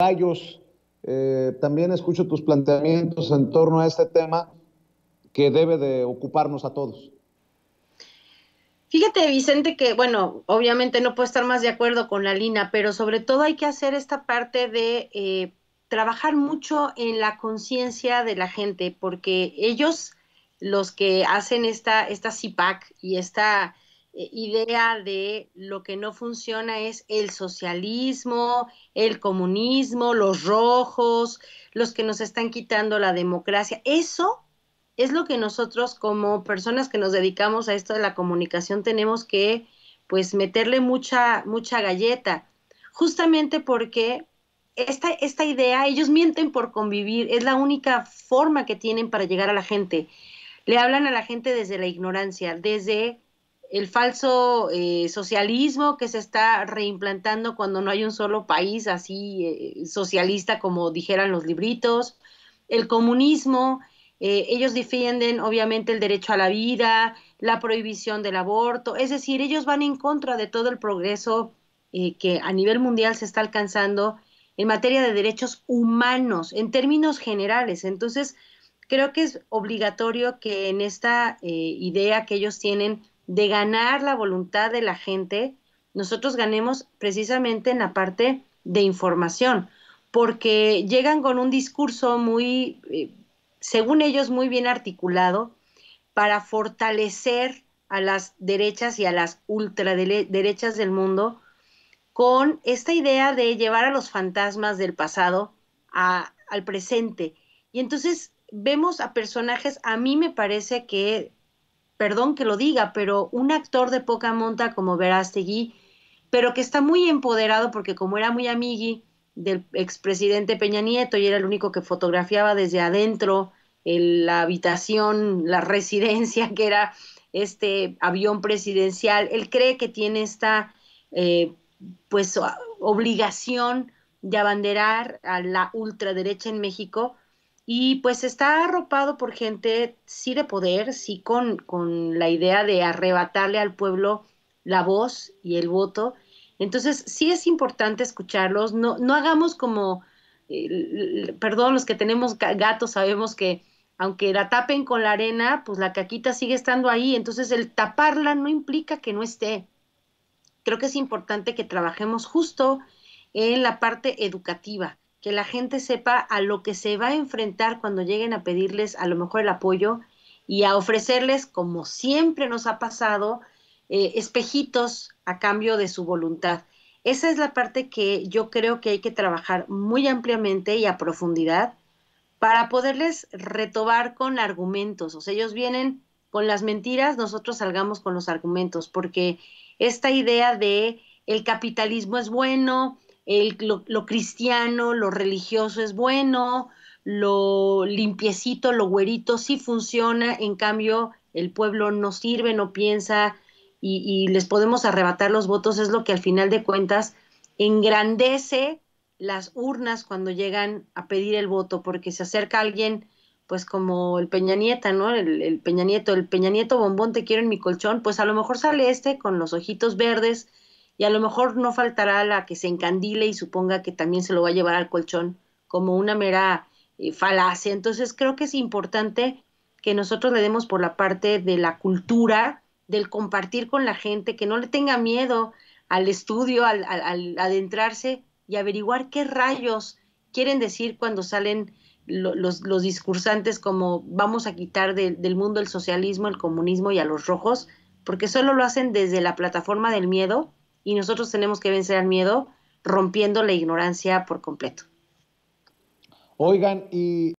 Gallos, eh, también escucho tus planteamientos en torno a este tema que debe de ocuparnos a todos. Fíjate, Vicente, que bueno, obviamente no puedo estar más de acuerdo con la Lina, pero sobre todo hay que hacer esta parte de eh, trabajar mucho en la conciencia de la gente, porque ellos, los que hacen esta, esta CIPAC y esta eh, idea de lo que no funciona es el socialismo, el comunismo, los rojos, los que nos están quitando la democracia. Eso es lo que nosotros como personas que nos dedicamos a esto de la comunicación tenemos que pues meterle mucha mucha galleta, justamente porque esta, esta idea, ellos mienten por convivir, es la única forma que tienen para llegar a la gente. Le hablan a la gente desde la ignorancia, desde el falso eh, socialismo que se está reimplantando cuando no hay un solo país así eh, socialista como dijeran los libritos, el comunismo, eh, ellos defienden obviamente el derecho a la vida, la prohibición del aborto, es decir, ellos van en contra de todo el progreso que a nivel mundial se está alcanzando en materia de derechos humanos, en términos generales. Entonces, creo que es obligatorio que en esta idea que ellos tienen, de ganar la voluntad de la gente, nosotros ganemos precisamente en la parte de información, porque llegan con un discurso muy, eh, según ellos, muy bien articulado para fortalecer a las derechas y a las ultraderechas del mundo con esta idea de llevar a los fantasmas del pasado al presente. Y entonces vemos a personajes, a mí me parece que perdón que lo diga, pero un actor de poca monta como Verástegui, pero que está muy empoderado porque como era muy amigui del expresidente Peña Nieto y era el único que fotografiaba desde adentro la habitación, la residencia que era este avión presidencial, él cree que tiene esta eh, pues obligación de abanderar a la ultraderecha en México, y pues está arropado por gente, sí de poder, sí con, la idea de arrebatarle al pueblo la voz y el voto. Entonces, sí es importante escucharlos, no, no hagamos como, eh, perdón, los que tenemos gatos sabemos que aunque la tapen con la arena, pues la caquita sigue estando ahí, entonces el taparla no implica que no esté. Creo que es importante que trabajemos justo en la parte educativa, que la gente sepa a lo que se va a enfrentar cuando lleguen a pedirles a lo mejor el apoyo y a ofrecerles, como siempre nos ha pasado, eh, espejitos a cambio de su voluntad. Esa es la parte que yo creo que hay que trabajar muy ampliamente y a profundidad para poderles retobar con argumentos. O sea, ellos vienen con las mentiras, nosotros salgamos con los argumentos, porque esta idea de el capitalismo es bueno, el, lo, cristiano, lo religioso es bueno, lo limpiecito, lo güerito sí funciona, en cambio el pueblo no sirve, no piensa y, les podemos arrebatar los votos, es lo que al final de cuentas engrandece las urnas cuando llegan a pedir el voto, porque se acerca alguien, pues como el Peña Nieta, ¿no? El, el, Peña Nieto, el Peña Nieto bombón, te quiero en mi colchón, pues a lo mejor sale este con los ojitos verdes y a lo mejor no faltará la que se encandile y suponga que también se lo va a llevar al colchón como una mera eh, falacia. Entonces creo que es importante que nosotros le demos por la parte de la cultura, del compartir con la gente, que no le tenga miedo al estudio, al, adentrarse y averiguar qué rayos quieren decir cuando salen los, discursantes como vamos a quitar del mundo el socialismo, el comunismo y a los rojos, porque solo lo hacen desde la plataforma del miedo y nosotros tenemos que vencer al miedo rompiendo la ignorancia por completo. Oigan, y